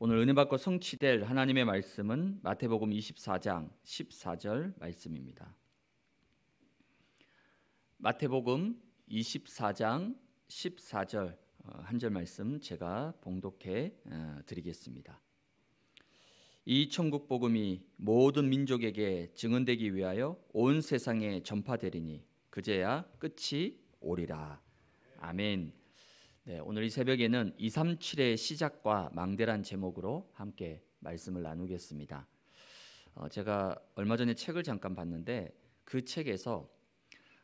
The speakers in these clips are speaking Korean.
오늘 은혜 받고 성취될 하나님의 말씀은 마태복음 24장 14절 말씀입니다. 마태복음 24장 14절 어, 한절 말씀 제가 봉독해 어, 드리겠습니다. 이 천국 복음이 모든 민족에게 증언되기 위하여 온 세상에 전파되리니 그제야 끝이 오리라. 아멘. 네, 오늘 이 새벽에는 237의 시작과 망대란 제목으로 함께 말씀을 나누겠습니다. 어, 제가 얼마 전에 책을 잠깐 봤는데 그 책에서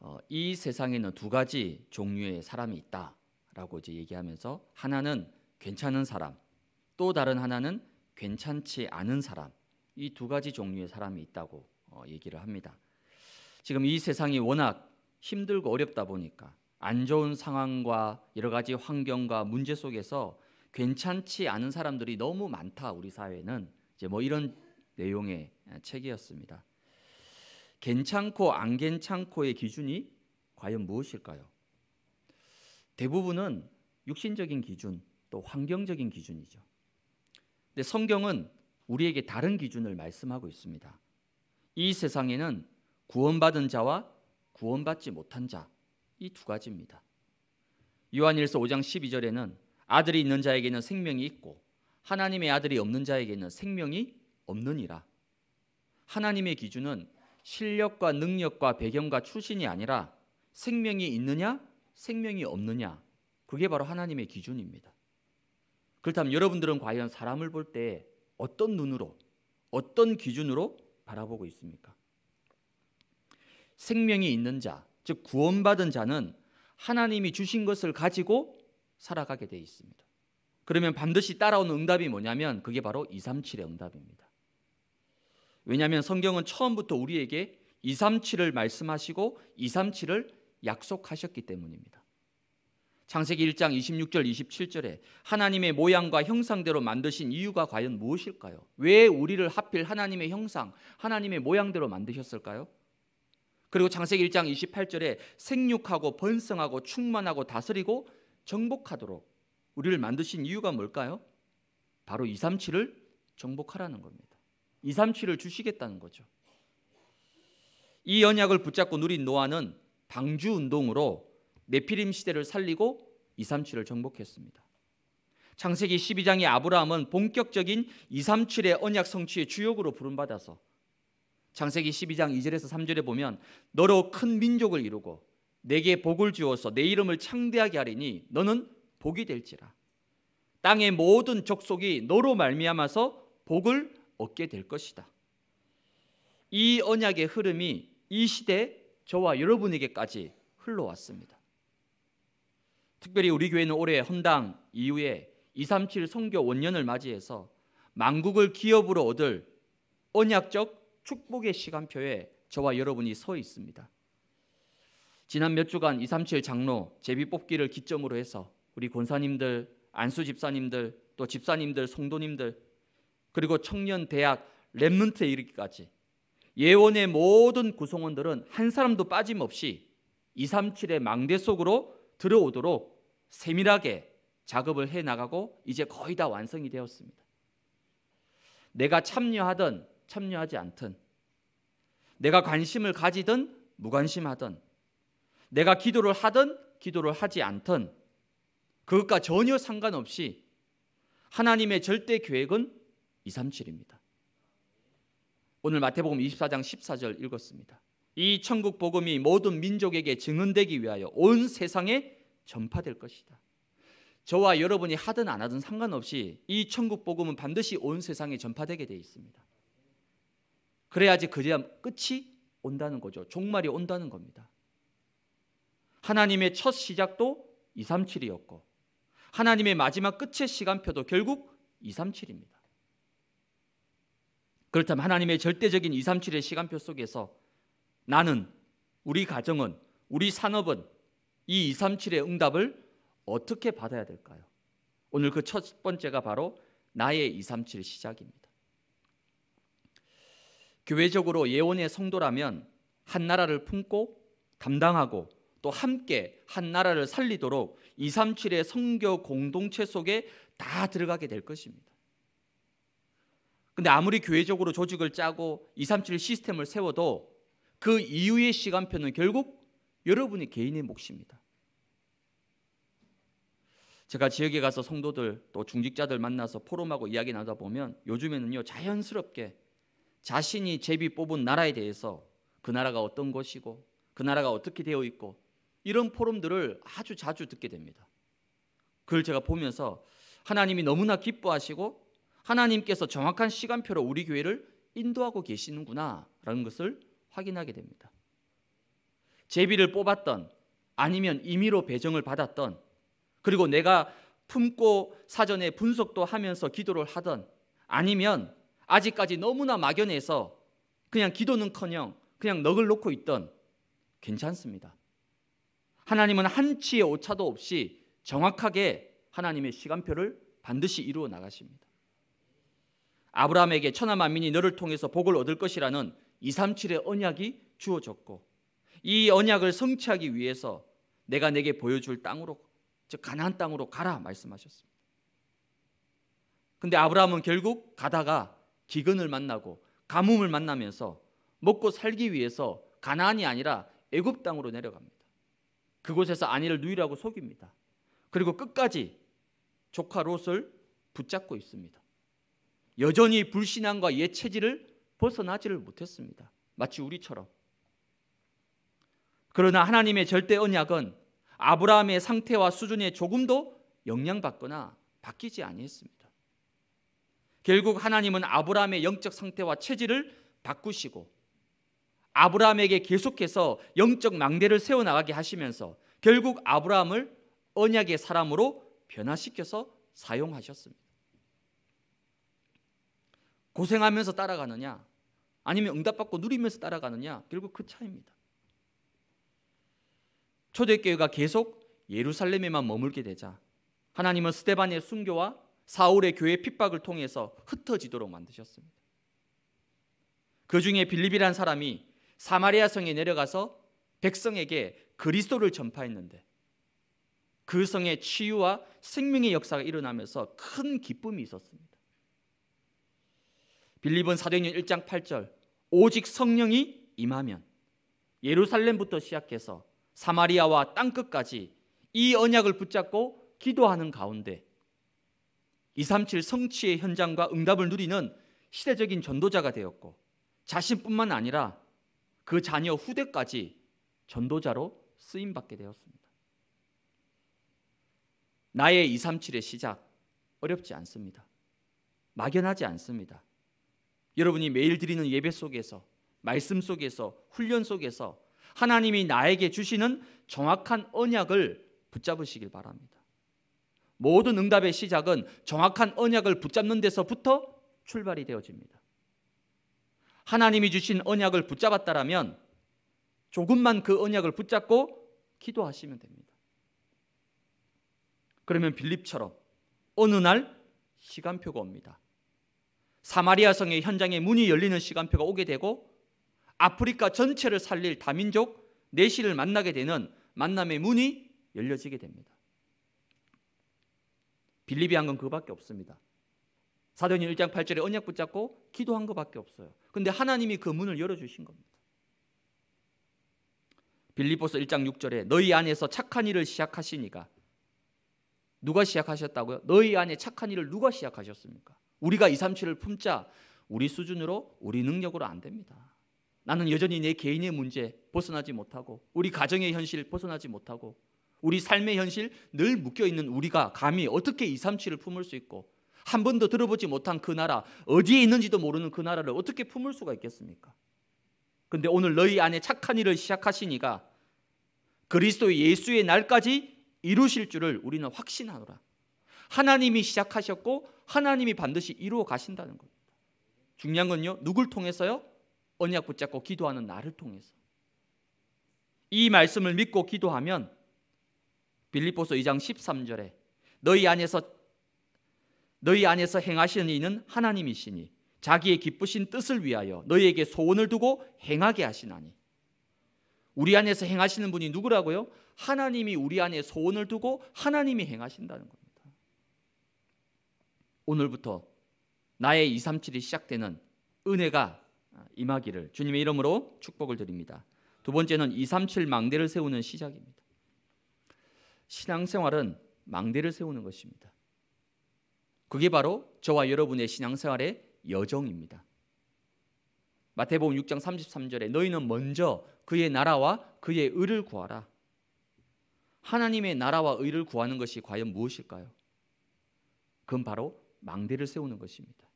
어, 이 세상에는 두 가지 종류의 사람이 있다라고 이제 얘기하면서 하나는 괜찮은 사람, 또 다른 하나는 괜찮지 않은 사람 이 두 가지 종류의 사람이 있다고 어, 얘기를 합니다. 지금 이 세상이 워낙 힘들고 어렵다 보니까 안 좋은 상황과 여러 가지 환경과 문제 속에서 괜찮지 않은 사람들이 너무 많다 우리 사회는 이제 뭐 이런 내용의 책이었습니다. 괜찮고 안 괜찮고의 기준이 과연 무엇일까요? 대부분은 육신적인 기준 또 환경적인 기준이죠. 근데 성경은 우리에게 다른 기준을 말씀하고 있습니다. 이 세상에는 구원받은 자와 구원받지 못한 자 이두 가지입니다. 요한일서 5장 12절에는 아들이 있는 자에게는 생명이 있고 하나님의 아들이 없는 자에게는 생명이 없느니라. 하나님의 기준은 실력과 능력과 배경과 출신이 아니라 생명이 있느냐 생명이 없느냐 그게 바로 하나님의 기준입니다. 그렇다면 여러분들은 과연 사람을 볼 때 어떤 눈으로 어떤 기준으로 바라보고 있습니까? 생명이 있는 자, 즉 구원받은 자는 하나님이 주신 것을 가지고 살아가게 되어 있습니다. 그러면 반드시 따라오는 응답이 뭐냐면 그게 바로 237의 응답입니다. 왜냐하면 성경은 처음부터 우리에게 237을 말씀하시고 237을 약속하셨기 때문입니다. 창세기 1장 26절 27절에 하나님의 모양과 형상대로 만드신 이유가 과연 무엇일까요? 왜 우리를 하필 하나님의 형상, 하나님의 모양대로 만드셨을까요? 그리고 창세기 1장 28절에 생육하고 번성하고 충만하고 다스리고 정복하도록 우리를 만드신 이유가 뭘까요? 바로 237을 정복하라는 겁니다. 237을 주시겠다는 거죠. 이 언약을 붙잡고 누린 노아는 방주 운동으로 네피림 시대를 살리고 237을 정복했습니다. 창세기 12장의 아브라함은 본격적인 237의 언약 성취의 주역으로 부름받아서 창세기 12장 2절에서 3절에 보면 너로 큰 민족을 이루고 내게 복을 주어서 내 이름을 창대하게 하리니 너는 복이 될지라 땅의 모든 족속이 너로 말미암아서 복을 얻게 될 것이다. 이 언약의 흐름이 이 시대 저와 여러분에게까지 흘러왔습니다. 특별히 우리 교회는 올해 헌당 이후에 237성교 원년을 맞이해서 만국을 기업으로 얻을 언약적 축복의 시간표에 저와 여러분이 서 있습니다. 지난 몇 주간 237 장로 제비 뽑기를 기점으로 해서 우리 권사님들, 안수 집사님들, 또 집사님들, 성도님들 그리고 청년 대학 랩런트에 이르기까지 예원의 모든 구성원들은 한 사람도 빠짐없이 237의 망대 속으로 들어오도록 세밀하게 작업을 해 나가고 이제 거의 다 완성이 되었습니다. 내가 참여하던 참여하지 않든 내가 관심을 가지든 무관심하든 내가 기도를 하든 기도를 하지 않든 그것과 전혀 상관없이 하나님의 절대 계획은 237입니다. 오늘 마태복음 24장 14절 읽었습니다. 이 천국 복음이 모든 민족에게 증언되기 위하여 온 세상에 전파될 것이다. 저와 여러분이 하든 안 하든 상관없이 이 천국 복음은 반드시 온 세상에 전파되게 되어 있습니다. 그래야지 그제야 끝이 온다는 거죠. 종말이 온다는 겁니다. 하나님의 첫 시작도 237이었고 하나님의 마지막 끝의 시간표도 결국 237입니다. 그렇다면 하나님의 절대적인 237의 시간표 속에서 나는 우리 가정은 우리 산업은 이 237의 응답을 어떻게 받아야 될까요? 오늘 그 첫 번째가 바로 나의 237 시작입니다. 교회적으로 예원의 성도라면 한 나라를 품고 담당하고 또 함께 한 나라를 살리도록 237의 성교 공동체 속에 다 들어가게 될 것입니다. 근데 아무리 교회적으로 조직을 짜고 237 시스템을 세워도 그 이후의 시간표는 결국 여러분의 개인의 몫입니다. 제가 지역에 가서 성도들 또 중직자들 만나서 포럼하고 이야기 나다 보면 요즘에는요 자연스럽게 자신이 제비 뽑은 나라에 대해서 그 나라가 어떤 것이고 그 나라가 어떻게 되어 있고 이런 포럼들을 아주 자주 듣게 됩니다. 그걸 제가 보면서 하나님이 너무나 기뻐하시고 하나님께서 정확한 시간표로 우리 교회를 인도하고 계시는구나라는 것을 확인하게 됩니다. 제비를 뽑았던 아니면 임의로 배정을 받았던 그리고 내가 품고 사전에 분석도 하면서 기도를 하던 아니면 아직까지 너무나 막연해서 그냥 기도는커녕 그냥 넋을 놓고 있던 괜찮습니다. 하나님은 한치의 오차도 없이 정확하게 하나님의 시간표를 반드시 이루어 나가십니다. 아브라함에게 천하 만민이 너를 통해서 복을 얻을 것이라는 237의 언약이 주어졌고 이 언약을 성취하기 위해서 내가 내게 보여줄 땅으로 즉 가나안 땅으로 가라 말씀하셨습니다. 근데 아브라함은 결국 가다가 기근을 만나고 가뭄을 만나면서 먹고 살기 위해서 가나안이 아니라 애굽 땅으로 내려갑니다. 그곳에서 아내를 누이라고 속입니다. 그리고 끝까지 조카 롯을 붙잡고 있습니다. 여전히 불신앙과 옛 체질을 벗어나지를 못했습니다. 마치 우리처럼. 그러나 하나님의 절대 언약은 아브라함의 상태와 수준에 조금도 영향받거나 바뀌지 아니했습니다. 결국 하나님은 아브라함의 영적 상태와 체질을 바꾸시고 아브라함에게 계속해서 영적 망대를 세워 나가게 하시면서 결국 아브라함을 언약의 사람으로 변화시켜서 사용하셨습니다. 고생하면서 따라가느냐 아니면 응답받고 누리면서 따라가느냐 결국 그 차이입니다. 초대교회가 계속 예루살렘에만 머물게 되자 하나님은 스테반의 순교와 사울의 교회 핍박을 통해서 흩어지도록 만드셨습니다. 그 중에 빌립이란 사람이 사마리아 성에 내려가서 백성에게 그리스도를 전파했는데 그 성의 치유와 생명의 역사가 일어나면서 큰 기쁨이 있었습니다. 빌립은 사도행전 1장 8절 오직 성령이 임하면 예루살렘부터 시작해서 사마리아와 땅 끝까지 이 언약을 붙잡고 기도하는 가운데 237 성취의 현장과 응답을 누리는 시대적인 전도자가 되었고 자신뿐만 아니라 그 자녀 후대까지 전도자로 쓰임 받게 되었습니다. 나의 237의 시작 어렵지 않습니다. 막연하지 않습니다. 여러분이 매일 드리는 예배 속에서 말씀 속에서 훈련 속에서 하나님이 나에게 주시는 정확한 언약을 붙잡으시길 바랍니다. 모든 응답의 시작은 정확한 언약을 붙잡는 데서부터 출발이 되어집니다. 하나님이 주신 언약을 붙잡았다라면 조금만 그 언약을 붙잡고 기도하시면 됩니다. 그러면 빌립처럼 어느 날 시간표가 옵니다. 사마리아 성의 현장에 문이 열리는 시간표가 오게 되고 아프리카 전체를 살릴 다민족 내시를 네 만나게 되는 만남의 문이 열려지게 됩니다. 빌립이 한 건 그거밖에 없습니다. 사도행전 1장 8절에 언약 붙잡고 기도한 것밖에 없어요. 근데 하나님이 그 문을 열어 주신 겁니다. 빌립보서 1장 6절에 너희 안에서 착한 일을 시작하시니가 누가 시작하셨다고요? 너희 안에 착한 일을 누가 시작하셨습니까? 우리가 2, 3, 7을 품자 우리 수준으로 우리 능력으로 안 됩니다. 나는 여전히 내 개인의 문제 벗어나지 못하고 우리 가정의 현실 벗어나지 못하고 우리 삶의 현실 늘 묶여 있는 우리가 감히 어떻게 2, 3, 7을 품을 수 있고 한 번도 들어보지 못한 그 나라 어디에 있는지도 모르는 그 나라를 어떻게 품을 수가 있겠습니까? 근데 오늘 너희 안에 착한 일을 시작하시니가 그리스도 예수의 날까지 이루실 줄을 우리는 확신하노라. 하나님이 시작하셨고 하나님이 반드시 이루어 가신다는 겁니다. 중요한 건요. 누굴 통해서요? 언약 붙잡고 기도하는 나를 통해서. 이 말씀을 믿고 기도하면 빌립보서 2장 13절에 너희 안에서 너희 안에서 행하시는 이는 하나님이시니 자기의 기쁘신 뜻을 위하여 너희에게 소원을 두고 행하게 하시나니 우리 안에서 행하시는 분이 누구라고요? 하나님이 우리 안에 소원을 두고 하나님이 행하신다는 겁니다. 오늘부터 나의 237이 시작되는 은혜가 임하기를 주님의 이름으로 축복을 드립니다. 두 번째는 237 망대를 세우는 시작입니다. 신앙생활은 망대를 세우는 것입니다. 그게 바로 저와 여러분의 신앙생활의 여정입니다. 마태복음 6장 33절에 너희는 먼저 그의 나라와 그의 의를 구하라. 하나님의 나라와 의를 구하는 것이 과연 무엇일까요? 그건 바로 망대를 세우는 것입니다.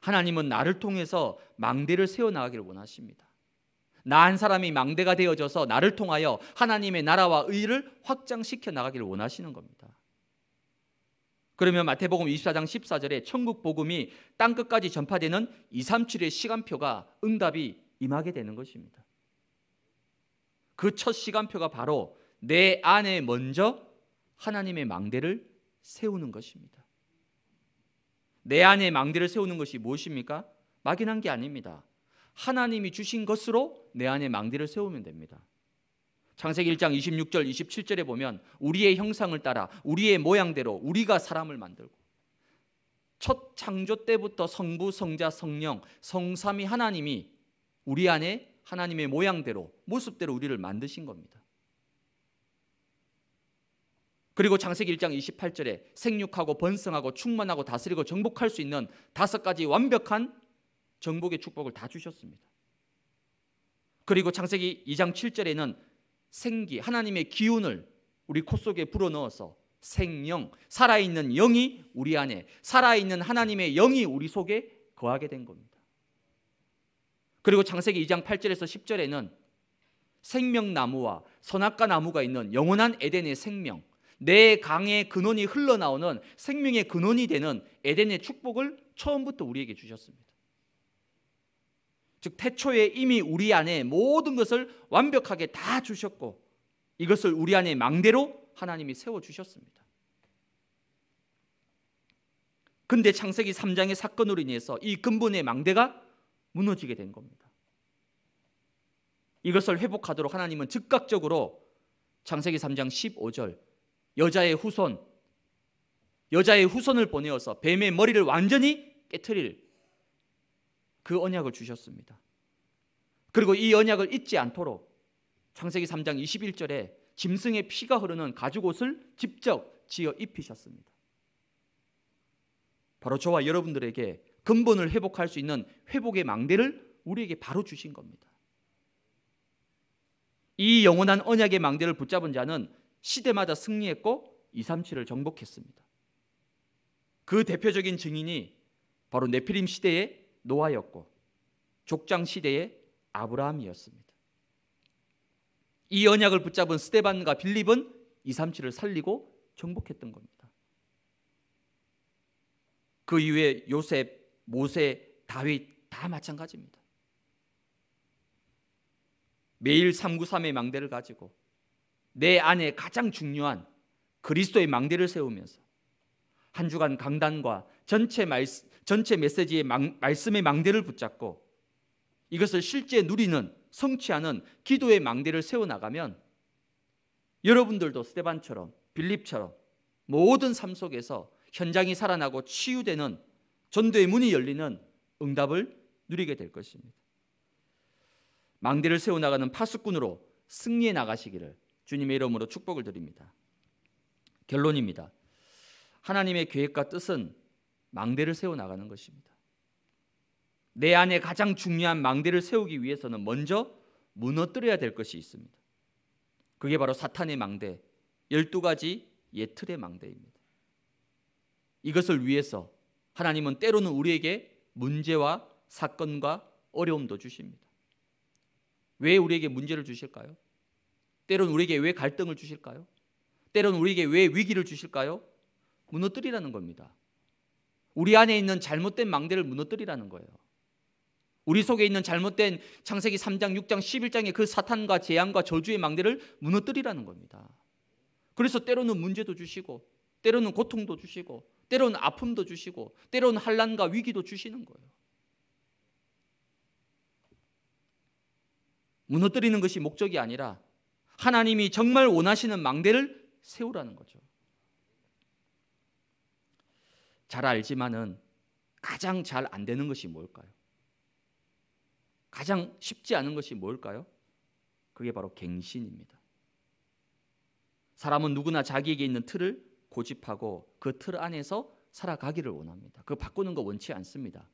하나님은 나를 통해서 망대를 세워 나가기를 원하십니다. 나한 사람이 망대가 되어져서 나를 통하여 하나님의 나라와 의를 확장시켜 나가기를 원하시는 겁니다. 그러면 마태복음 24장 14절에 천국 복음이 땅 끝까지 전파되는 2, 3, 7의 시간표가 응답이 임하게 되는 것입니다. 그 첫 시간표가 바로 내 안에 먼저 하나님의 망대를 세우는 것입니다. 내 안에 망대를 세우는 것이 무엇입니까? 막연한 게 아닙니다. 하나님이 주신 것으로 내 안에 망대를 세우면 됩니다. 창세기 1장 26절 27절에 보면 우리의 형상을 따라 우리의 모양대로 우리가 사람을 만들고 첫 창조 때부터 성부 성자 성령 성삼위 하나님이 우리 안에 하나님의 모양대로 모습대로 우리를 만드신 겁니다. 그리고 창세기 1장 28절에 생육하고 번성하고 충만하고 다스리고 정복할 수 있는 다섯 가지 완벽한 정복의 축복을 다 주셨습니다. 그리고 창세기 2장 7절에는 생기 하나님의 기운을 우리 코 속에 불어넣어서 생명 살아있는 영이 우리 안에 살아있는 하나님의 영이 우리 속에 거하게 된 겁니다. 그리고 창세기 2장 8절에서 10절에는 생명나무와 선악과 나무가 있는 영원한 에덴의 생명 내 강의 근원이 흘러나오는 생명의 근원이 되는 에덴의 축복을 처음부터 우리에게 주셨습니다. 즉 태초에 이미 우리 안에 모든 것을 완벽하게 다 주셨고 이것을 우리 안에 망대로 하나님이 세워 주셨습니다. 근데 창세기 3장의 사건으로 인해서 이 근본의 망대가 무너지게 된 겁니다. 이것을 회복하도록 하나님은 즉각적으로 창세기 3장 15절 여자의 후손 여자의 후손을 보내어서 뱀의 머리를 완전히 깨뜨릴 그 언약을 주셨습니다. 그리고 이 언약을 잊지 않도록 창세기 3장 21절에 짐승의 피가 흐르는 가죽 옷을 직접 지어 입히셨습니다. 바로 저와 여러분들에게 근본을 회복할 수 있는 회복의 망대를 우리에게 바로 주신 겁니다. 이 영원한 언약의 망대를 붙잡은 자는 시대마다 승리했고 237을 정복했습니다. 그 대표적인 증인이 바로 네피림 시대의 노아였고 족장 시대의 아브라함이었습니다. 이 언약을 붙잡은 스테반과 빌립은 이삼칠을 살리고 정복했던 겁니다. 그 이후에 요셉, 모세, 다윗 다 마찬가지입니다. 매일 393의 망대를 가지고 내 안에 가장 중요한 그리스도의 망대를 세우면서 한 주간 강단과 전체 말 전체 메시지의 망, 말씀의 망대를 붙잡고 이것을 실제 누리는 성취하는 기도의 망대를 세워 나가면 여러분들도 스테반처럼 빌립처럼 모든 삶 속에서 현장이 살아나고 치유되는 전도의 문이 열리는 응답을 누리게 될 것입니다. 망대를 세워 나가는 파수꾼으로 승리해 나가시기를 주님의 이름으로 축복을 드립니다. 결론입니다. 하나님의 계획과 뜻은 망대를 세워 나가는 것입니다. 내 안에 가장 중요한 망대를 세우기 위해서는 먼저 무너뜨려야 될 것이 있습니다. 그게 바로 사탄의 망대, 12가지 예틀의 망대입니다. 이것을 위해서 하나님은 때로는 우리에게 문제와 사건과 어려움도 주십니다. 왜 우리에게 문제를 주실까요? 때로 우리에게 왜 갈등을 주실까요? 때로 우리에게 왜 위기를 주실까요? 무너뜨리라는 겁니다. 우리 안에 있는 잘못된 망대를 무너뜨리라는 거예요. 우리 속에 있는 잘못된 창세기 3장, 6장, 11장의 그 사탄과 재앙과 저주의 망대를 무너뜨리라는 겁니다. 그래서 때로는 문제도 주시고, 때로는 고통도 주시고, 때로는 아픔도 주시고, 때로는 한란과 위기도 주시는 거예요. 무너뜨리는 것이 목적이 아니라 하나님이 정말 원하시는 망대를 세우라는 거죠. 잘 알지만은 가장 잘 안 되는 것이 뭘까요? 가장 쉽지 않은 것이 뭘까요? 그게 바로 갱신입니다. 사람은 누구나 자기에게 있는 틀을 고집하고 그 틀 안에서 살아가기를 원합니다. 그 바꾸는 거 원치 않습니다.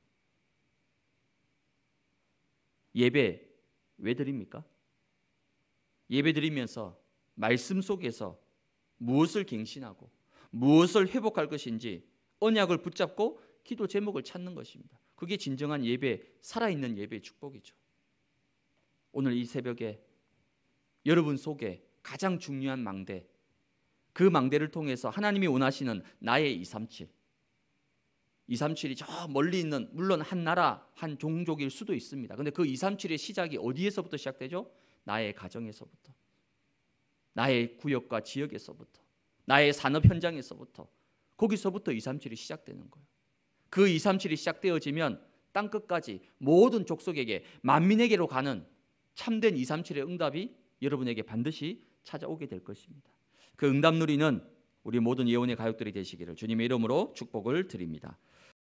예배 왜 드립니까? 예배 드리면서 말씀 속에서 무엇을 갱신하고 무엇을 회복할 것인지 언약을 붙잡고 기도 제목을 찾는 것입니다. 그게 진정한 예배, 살아있는 예배의 축복이죠. 오늘 이 새벽에 여러분 속에 가장 중요한 망대, 그 망대를 통해서 하나님이 원하시는 나의 237, 237이 저 멀리 있는 물론 한 나라, 한 종족일 수도 있습니다. 근데 그 237의 시작이 어디에서부터 시작되죠? 나의 가정에서부터. 나의 구역과 지역에서부터. 나의 산업 현장에서부터. 거기서부터 237이 시작되는 거예요. 그 237이 시작되어지면 땅 끝까지 모든 족속에게 만민에게로 가는 참된 237의 응답이 여러분에게 반드시 찾아오게 될 것입니다. 그 응답 누리는 우리 모든 예언의 가족들이 되시기를 주님의 이름으로 축복을 드립니다.